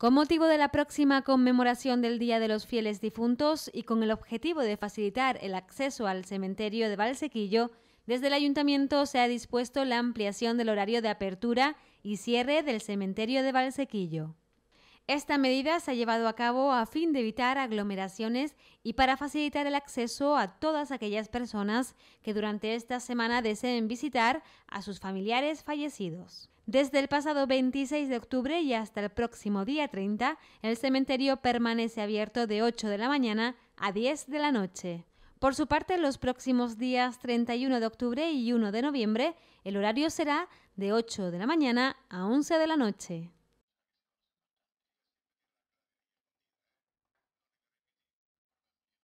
Con motivo de la próxima conmemoración del Día de los Fieles Difuntos y con el objetivo de facilitar el acceso al cementerio de Valsequillo, desde el ayuntamiento se ha dispuesto la ampliación del horario de apertura y cierre del cementerio de Valsequillo. Esta medida se ha llevado a cabo a fin de evitar aglomeraciones y para facilitar el acceso a todas aquellas personas que durante esta semana deseen visitar a sus familiares fallecidos. Desde el pasado 26 de octubre y hasta el próximo día 30, el cementerio permanece abierto de 8 de la mañana a 10 de la noche. Por su parte, los próximos días 31 de octubre y 1 de noviembre, el horario será de 8 de la mañana a 11 de la noche.